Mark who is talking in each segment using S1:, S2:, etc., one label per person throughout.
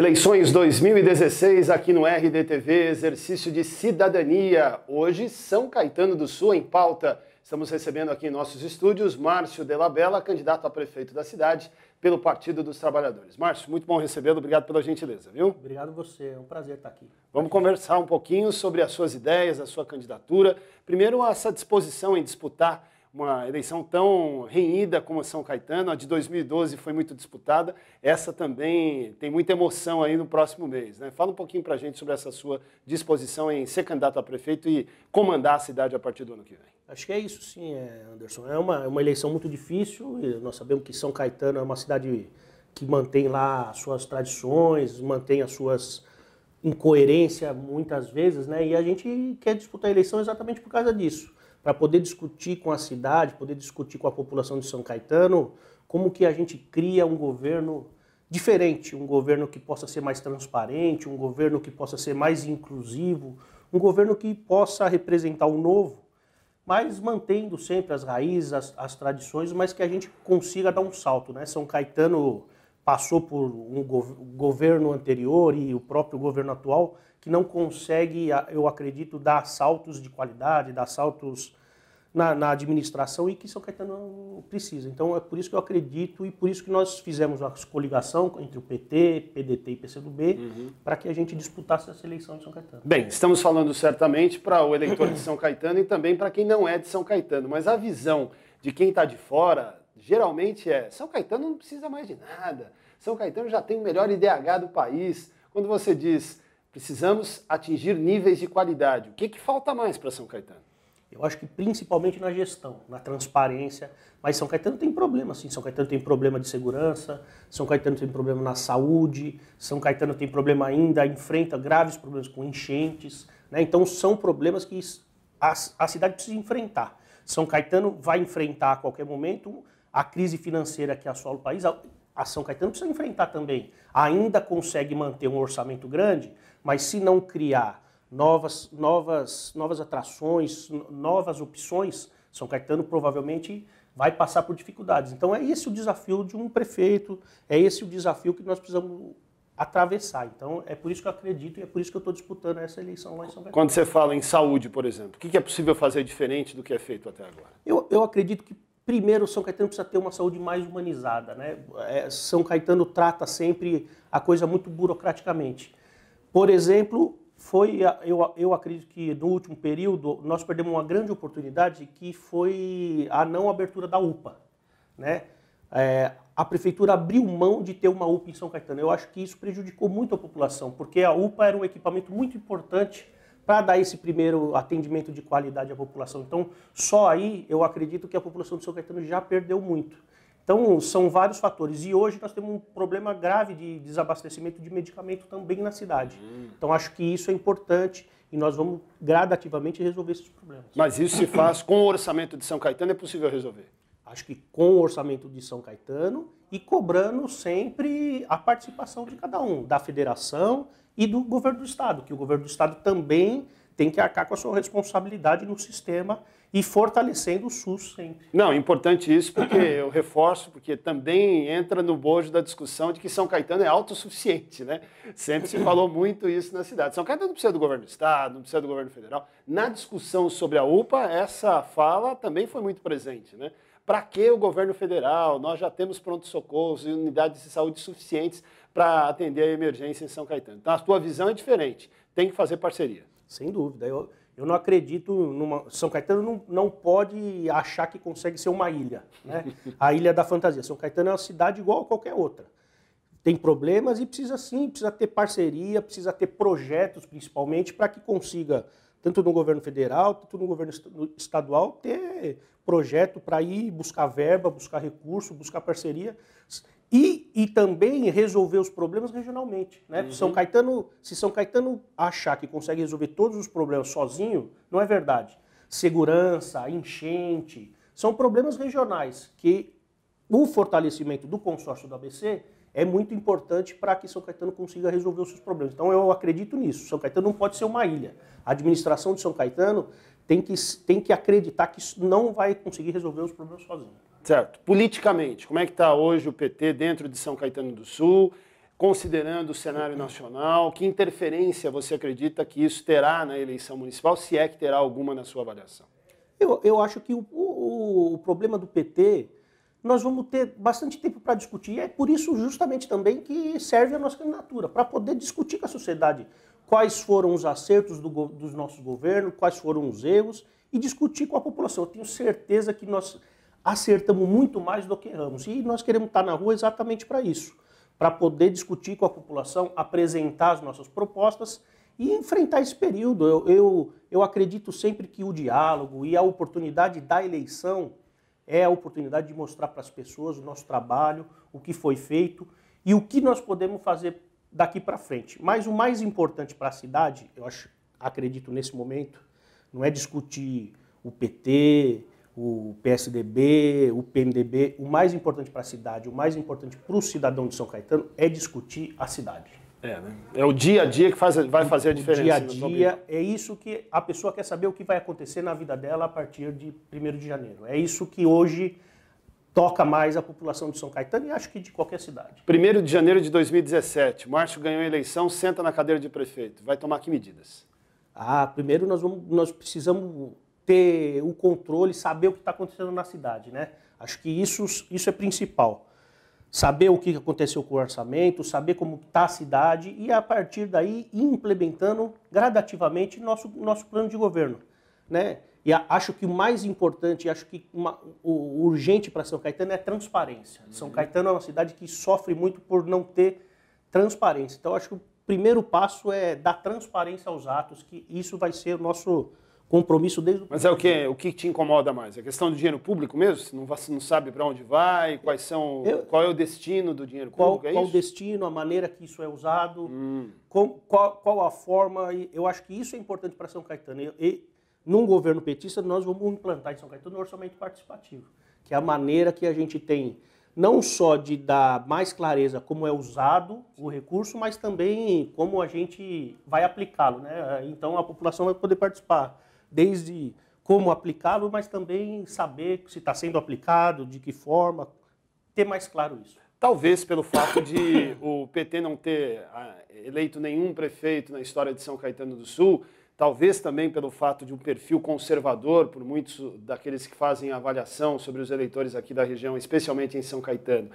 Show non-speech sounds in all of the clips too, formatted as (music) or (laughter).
S1: Eleições 2016 aqui no RDTV, exercício de cidadania. Hoje, São Caetano do Sul em pauta. Estamos recebendo aqui em nossos estúdios Márcio Delabella, candidato a prefeito da cidade pelo Partido dos Trabalhadores. Márcio, muito bom recebê-lo, obrigado pela gentileza, viu? Obrigado
S2: você, é um prazer estar aqui.
S1: Vamos conversar um pouquinho sobre as suas ideias, a sua candidatura. Primeiro, essa disposição em disputar uma eleição tão renhida como a São Caetano, a de 2012 foi muito disputada, essa também tem muita emoção aí no próximo mês. Né? Fala um pouquinho para a gente sobre essa sua disposição em ser candidato a prefeito e comandar a cidade a partir do ano que vem.
S2: Acho que é isso sim, é, Anderson. É uma, é uma eleição muito difícil, nós sabemos que São Caetano é uma cidade que mantém lá as suas tradições, mantém as suas incoerência muitas vezes, né? E a gente quer disputar a eleição exatamente por causa disso para poder discutir com a cidade, poder discutir com a população de São Caetano, como que a gente cria um governo diferente, um governo que possa ser mais transparente, um governo que possa ser mais inclusivo, um governo que possa representar o novo, mas mantendo sempre as raízes, as, as tradições, mas que a gente consiga dar um salto, né? São Caetano passou por um governo anterior e o próprio governo atual que não consegue, eu acredito, dar saltos de qualidade, dar saltos na, na, administração e que São Caetano precisa. Então é por isso que eu acredito e por isso que nós fizemos a coligação entre o PT, PDT e PCdoB uhum. para que a gente disputasse essa eleição de São Caetano. Bem,
S1: estamos falando certamente para o eleitor de São Caetano e também para quem não é de São Caetano, mas a visão de quem está de fora geralmente é São Caetano não precisa mais de nada. São Caetano já tem o melhor IDH do país. Quando você
S2: diz precisamos atingir níveis de qualidade, o que, que falta mais para São Caetano? Eu acho que principalmente na gestão, na transparência. Mas São Caetano tem problema, sim. São Caetano tem problema de segurança, São Caetano tem problema na saúde, São Caetano tem problema ainda, enfrenta graves problemas com enchentes. Né? Então são problemas que a, a cidade precisa enfrentar. São Caetano vai enfrentar a qualquer momento a crise financeira que assola o país. A São Caetano precisa enfrentar também. Ainda consegue manter um orçamento grande, mas se não criar novas, novas, novas atrações, novas opções, São Caetano provavelmente vai passar por dificuldades. Então é esse o desafio de um prefeito, é esse o desafio que nós precisamos atravessar. Então é por isso que eu acredito e é por isso que eu estou disputando essa eleição lá em São Caetano Quando
S1: você fala em saúde, por exemplo, o que é possível fazer diferente do que é feito até agora?
S2: Eu, eu acredito que Primeiro, São Caetano precisa ter uma saúde mais humanizada. Né? É, São Caetano trata sempre a coisa muito burocraticamente. Por exemplo, foi, eu, eu acredito que no último período, nós perdemos uma grande oportunidade que foi a não abertura da UPA. Né? É, a prefeitura abriu mão de ter uma UPA em São Caetano. Eu acho que isso prejudicou muito a população, porque a UPA era um equipamento muito importante para dar esse primeiro atendimento de qualidade à população. Então, só aí eu acredito que a população de São Caetano já perdeu muito. Então, são vários fatores. E hoje nós temos um problema grave de desabastecimento de medicamento também na cidade. Hum. Então, acho que isso é importante e nós vamos gradativamente resolver esses problemas.
S1: Mas isso se faz
S2: com o orçamento de São Caetano, é possível resolver? Acho que com o orçamento de São Caetano e cobrando sempre a participação de cada um, da federação e do governo do estado, que o governo do estado também tem que arcar com a sua responsabilidade no sistema e fortalecendo o SUS sempre.
S1: Não, importante isso, porque eu reforço, porque também entra no bojo da discussão de que São Caetano é autossuficiente, né? Sempre se falou muito isso na cidade. São Caetano não precisa do governo do Estado, não precisa do governo federal. Na discussão sobre a UPA, essa fala também foi muito presente, né? Para que o governo federal? Nós já temos pronto-socorros e unidades de saúde suficientes para atender a emergência em São Caetano. Então, a tua
S2: visão é diferente. Tem que fazer parceria. Sem dúvida. Eu, eu não acredito numa. São Caetano não, não pode achar que consegue ser uma ilha, né? (laughs) A ilha da fantasia. São Caetano é uma cidade igual a qualquer outra. Tem problemas e precisa sim, precisa ter parceria, precisa ter projetos, principalmente, para que consiga, tanto no governo federal, tanto no governo estadual, ter projeto para ir buscar verba, buscar recurso, buscar parceria e, e também resolver os problemas regionalmente. Né? Uhum. São Caetano, se São Caetano achar que consegue resolver todos os problemas sozinho, não é verdade. Segurança, enchente, são problemas regionais que o fortalecimento do consórcio do ABC é muito importante para que São Caetano consiga resolver os seus problemas. Então eu acredito nisso. São Caetano não pode ser uma ilha. A administração de São Caetano tem que, tem que acreditar que não vai conseguir resolver os problemas sozinho. Certo. Politicamente, como é que está
S1: hoje o PT dentro de São Caetano do Sul, considerando o cenário nacional? Que interferência você acredita que isso terá na eleição municipal, se é que terá alguma na sua avaliação?
S2: Eu, eu acho que o, o, o problema do PT nós vamos ter bastante tempo para discutir. E é por isso, justamente, também que serve a nossa candidatura, para poder discutir com a sociedade quais foram os acertos do, dos nossos governos, quais foram os erros, e discutir com a população. Eu tenho certeza que nós acertamos muito mais do que erramos. E nós queremos estar na rua exatamente para isso para poder discutir com a população, apresentar as nossas propostas e enfrentar esse período. Eu, eu, eu acredito sempre que o diálogo e a oportunidade da eleição é a oportunidade de mostrar para as pessoas o nosso trabalho, o que foi feito e o que nós podemos fazer daqui para frente. Mas o mais importante para a cidade, eu acho, acredito nesse momento, não é discutir o PT, o PSDB, o PMDB, o mais importante para a cidade, o mais importante para o cidadão de São Caetano é discutir a cidade. É, né? é o dia a
S1: dia que faz, vai fazer a diferença. O dia a né, dia
S2: é isso que a pessoa quer saber o que vai acontecer na vida dela a partir de 1 de janeiro. É isso que hoje toca mais a população de São Caetano e acho que de qualquer cidade. 1 de
S1: janeiro de 2017, Márcio ganhou a eleição, senta na cadeira
S2: de prefeito. Vai tomar que medidas? Ah, primeiro nós, vamos, nós precisamos ter o controle, saber o que está acontecendo na cidade, né? Acho que isso, isso é principal. Saber o que aconteceu com o orçamento, saber como está a cidade e, a partir daí, implementando gradativamente nosso, nosso plano de governo. Né? E acho que o mais importante, acho que uma, o urgente para São Caetano é transparência. Uhum. São Caetano é uma cidade que sofre muito por não ter transparência. Então, acho que o primeiro passo é dar transparência aos atos, que isso vai ser o nosso compromisso desde o Mas é o que,
S1: o que te incomoda mais? A questão do dinheiro público mesmo? Você não, você não sabe para onde vai, quais são, Eu,
S2: qual é o destino do dinheiro qual, público? É qual o destino, a maneira que isso é usado, hum. com, qual, qual, a forma. Eu acho que isso é importante para São Caetano. E, e, num governo petista, nós vamos implantar em São Caetano o orçamento participativo, que é a maneira que a gente tem não só de dar mais clareza como é usado o recurso, mas também como a gente vai aplicá-lo. Né? Então a população vai poder participar desde como aplicá-lo, mas também saber se está sendo aplicado, de que forma, ter mais claro isso. Talvez pelo fato de (laughs) o PT não ter ah, eleito nenhum
S1: prefeito na história de São Caetano do Sul, talvez também pelo fato de um perfil conservador por muitos daqueles que fazem avaliação sobre os eleitores aqui da região, especialmente em São Caetano.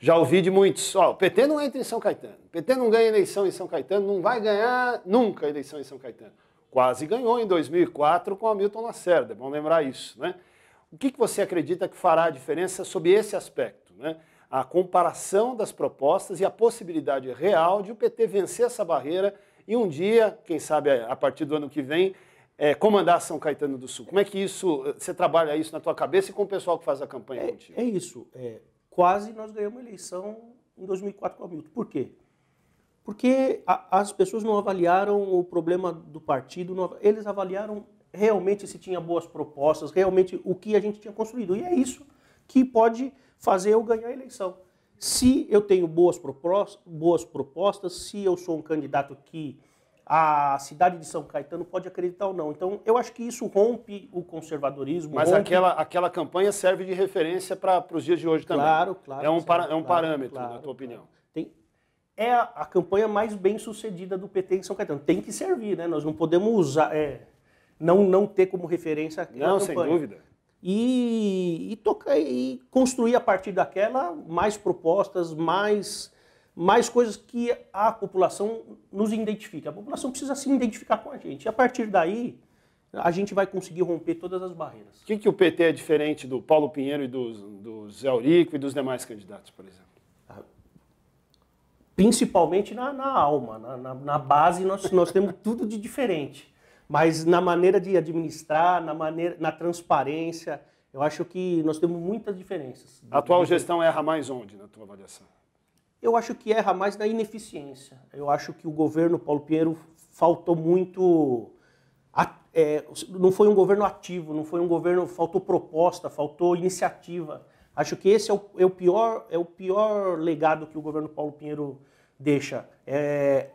S1: Já ouvi de muitos, ó, o PT não entra em São Caetano, o PT não ganha eleição em São Caetano, não vai ganhar nunca eleição em São Caetano. Quase ganhou em 2004 com Hamilton Lacerda, é bom lembrar isso. Né? O que, você acredita que fará a diferença sobre esse aspecto? Né? A comparação das propostas e a possibilidade real de o PT vencer essa barreira e um dia, quem sabe a partir do ano que vem, é, comandar São Caetano do Sul. Como é que isso, você trabalha isso na tua cabeça e com o pessoal que faz a campanha é, contigo?
S2: É isso. É, quase nós ganhamos a eleição em 2004 com o Hamilton. Por quê? porque a, as pessoas não avaliaram o problema do partido, não, eles avaliaram realmente se tinha boas propostas, realmente o que a gente tinha construído. E é isso que pode fazer eu ganhar a eleição. Se eu tenho boas propostas, boas propostas se eu sou um candidato que a cidade de São Caetano pode acreditar ou não. Então, eu acho que isso rompe o conservadorismo. Mas rompe... aquela,
S1: aquela campanha serve de referência para os dias de hoje também. Claro, claro. É um, para, é um parâmetro, claro, na
S2: tua claro. opinião é a, a, campanha mais bem sucedida do PT em São Caetano. Tem que servir, né? Nós não podemos usar, é, não, não ter como referência aquela Não, campanha. sem dúvida. E, e, tocar, e construir a partir daquela mais propostas, mais, mais coisas que a população nos identifica. A população precisa se identificar com a gente. E a partir daí, a gente vai conseguir romper todas as
S1: barreiras. O que, que o PT é diferente do Paulo Pinheiro e do, do Zé Eurico e dos demais candidatos, por
S2: exemplo? principalmente na, na alma, na, na, na, base nós, nós temos tudo de diferente, mas na maneira de administrar, na maneira, na transparência, eu acho que nós temos muitas diferenças. A atual gestão
S1: erra mais onde,
S2: na tua avaliação? Eu acho que erra mais na ineficiência. Eu acho que o governo Paulo Pinheiro faltou muito. É, não foi um governo ativo, não foi um governo. Faltou proposta, faltou iniciativa. Acho que esse é o, é o, pior, é o pior legado que o governo Paulo Pinheiro deixa. É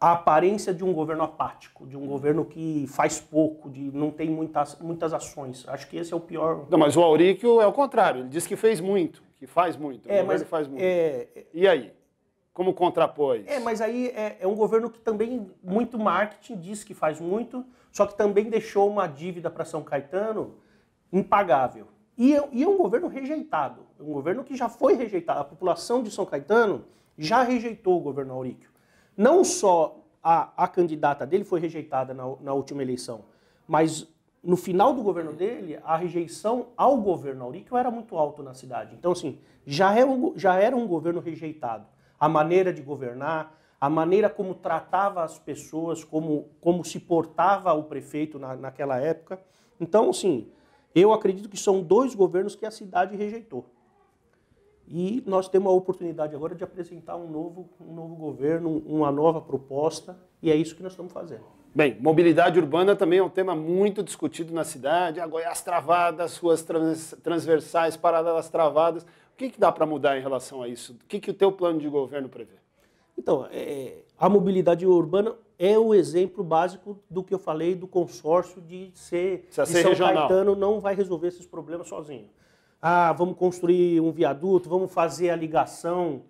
S2: a aparência de um governo apático, de um governo que faz pouco, de não tem muitas, muitas ações. Acho que esse é o pior. Não, mas o
S1: Auríquio é o contrário.
S2: Ele diz que fez muito, que faz muito. É, o governo faz muito. É... E aí? Como contrapõe? É, mas aí é, é, um governo que também muito marketing diz que faz muito, só que também deixou uma dívida para São Caetano impagável. E é, e é um governo rejeitado, é um governo que já foi rejeitado. A população de São Caetano já rejeitou o governo Auríquio. Não só a, a candidata dele foi rejeitada na, na última eleição, mas no final do governo dele, a rejeição ao governo Auríquio era muito alta na cidade. Então, assim, já era, é um, já era um governo rejeitado. A maneira de governar, a maneira como tratava as pessoas, como, como se portava o prefeito na, naquela época. Então, assim, eu acredito que são dois governos que a cidade rejeitou. E nós temos a oportunidade agora de apresentar um novo, um novo governo, uma nova proposta, e é isso que nós estamos fazendo.
S1: Bem, mobilidade
S2: urbana também é um tema muito discutido na cidade. A Goiás
S1: travada, as ruas trans, transversais, paralelas travadas. O que, que dá para mudar em relação a isso? O que, que o teu plano de governo prevê? Então, é,
S2: a mobilidade urbana é o exemplo básico do que eu falei do consórcio de ser, de ser São regional. Caetano não vai resolver esses problemas sozinho. Ah, vamos construir um viaduto, vamos fazer a ligação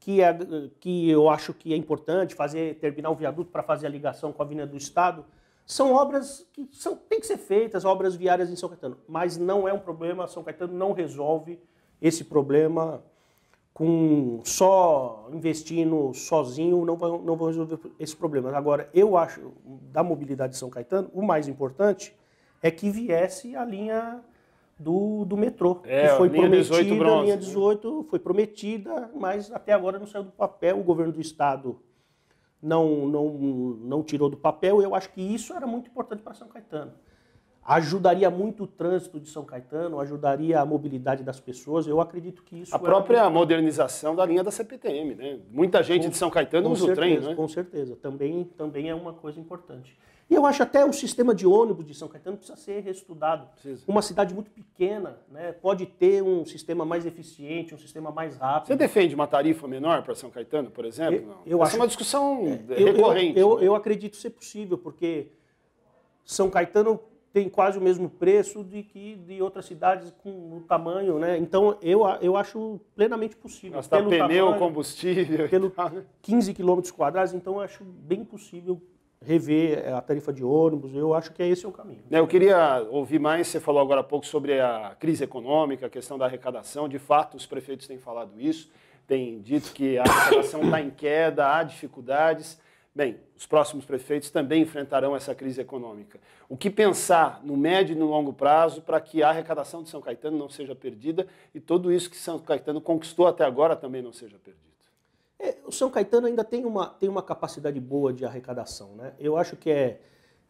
S2: que, é, que eu acho que é importante, fazer terminar o viaduto para fazer a ligação com a Avenida do Estado. São obras que são, têm que ser feitas, obras viárias em São Caetano. Mas não é um problema, São Caetano não resolve esse problema com só investindo sozinho não vão, não vão resolver esse problema. Agora, eu acho, da mobilidade de São Caetano, o mais importante é que viesse a linha do, do metrô, é, que foi linha prometida, 18 bronze, linha 18 né? foi prometida, mas até agora não saiu do papel, o governo do estado não, não, não tirou do papel, eu acho que isso era muito importante para São Caetano ajudaria muito o trânsito de São Caetano, ajudaria a mobilidade das pessoas. Eu acredito que isso. A é própria modernização
S1: da linha da CPTM, né? Muita gente com, de São Caetano usa certeza, o trem, né?
S2: Com certeza, também, também é uma coisa importante. E eu acho até o sistema de ônibus de São Caetano precisa ser reestudado. Precisa. Uma cidade muito pequena, né? Pode ter um sistema mais eficiente, um sistema mais rápido. Você
S1: defende uma tarifa menor para São Caetano, por exemplo? Eu, eu Essa é acho... é uma
S2: discussão é, recorrente. Eu, eu, né? eu acredito ser possível, porque são Caetano tem quase o mesmo preço de que de outras cidades com o tamanho, né? Então eu, eu acho plenamente possível. Nossa, tá pelo pneu, tamanho, combustível, pelo 15 né? quilômetros quadrados, então eu acho bem possível rever a tarifa de ônibus. Eu acho que é esse é o caminho. Né, eu queria
S1: ouvir mais. Você falou agora há pouco sobre a crise econômica, a questão da arrecadação. De fato, os prefeitos têm falado isso, têm dito que a arrecadação está em queda, há dificuldades. Bem, os próximos prefeitos também enfrentarão essa crise econômica. O que pensar no médio e no longo prazo para que a arrecadação de São Caetano não seja perdida e tudo isso que São Caetano conquistou até agora
S2: também não seja perdido? É, o São Caetano ainda tem uma, tem uma capacidade boa de arrecadação. Né? Eu acho que é,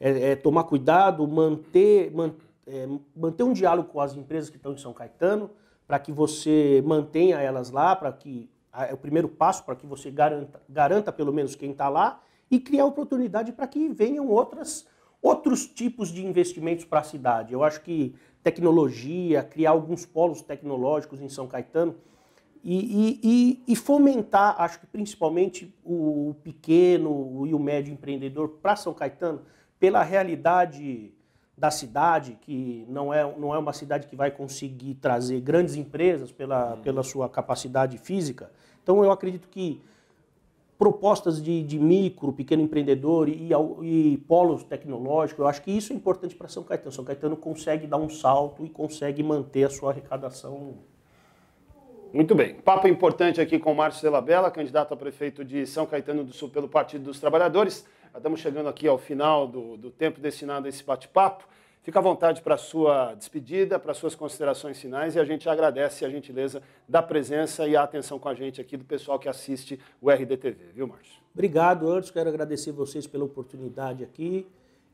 S2: é, é tomar cuidado, manter, man, é, manter um diálogo com as empresas que estão em São Caetano para que você mantenha elas lá, para que é o primeiro passo para que você garanta, garanta pelo menos quem está lá e criar oportunidade para que venham outras, outros tipos de investimentos para a cidade. Eu acho que tecnologia, criar alguns polos tecnológicos em São Caetano e, e, e fomentar, acho que principalmente o, pequeno e o médio empreendedor para São Caetano, pela realidade da cidade, que não é, não é uma cidade que vai conseguir trazer grandes empresas pela, uhum. pela sua capacidade física. Então, eu acredito que propostas de, de micro, pequeno empreendedor e, e, e polos tecnológicos. Eu acho que isso é importante para São Caetano. São Caetano consegue dar um salto e consegue manter a sua arrecadação. Muito bem. Papo importante
S1: aqui com o Márcio Delabella, candidato a prefeito de São Caetano do Sul pelo Partido dos Trabalhadores. Estamos chegando aqui ao final do, do tempo destinado a esse bate-papo. Fica à vontade para a sua despedida, para suas considerações finais e a gente agradece a gentileza da presença e a atenção com a
S2: gente aqui do pessoal que assiste o RDTV, viu, Márcio? Obrigado, antes quero agradecer vocês pela oportunidade aqui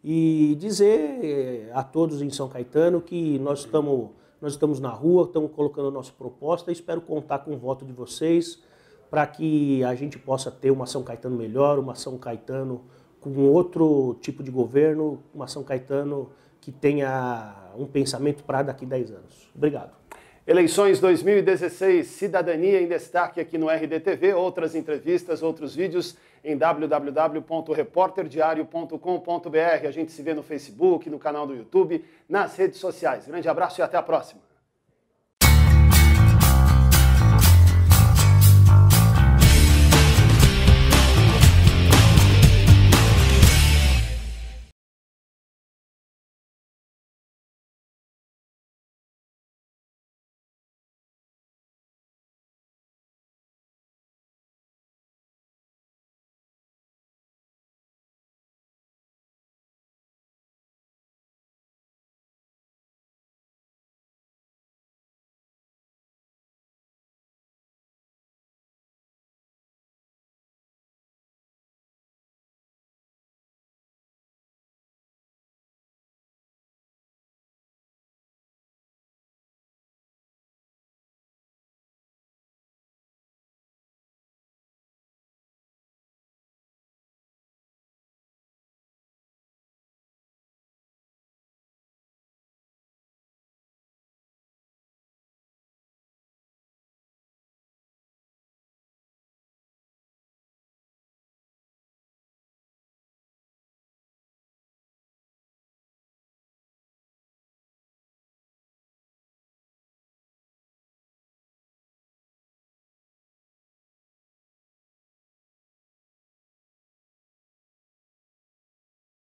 S2: e dizer eh, a todos em São Caetano que nós estamos, nós estamos na rua, estamos colocando a nossa proposta e espero contar com o voto de vocês para que a gente possa ter uma São Caetano melhor, uma São Caetano com outro tipo de governo, uma São Caetano que tenha um pensamento para daqui a 10 anos. Obrigado.
S1: Eleições 2016, cidadania em destaque aqui no RDTV, outras entrevistas, outros vídeos em www.reporterdiario.com.br. A gente se vê no Facebook, no canal do YouTube, nas redes sociais. Grande abraço e até a próxima.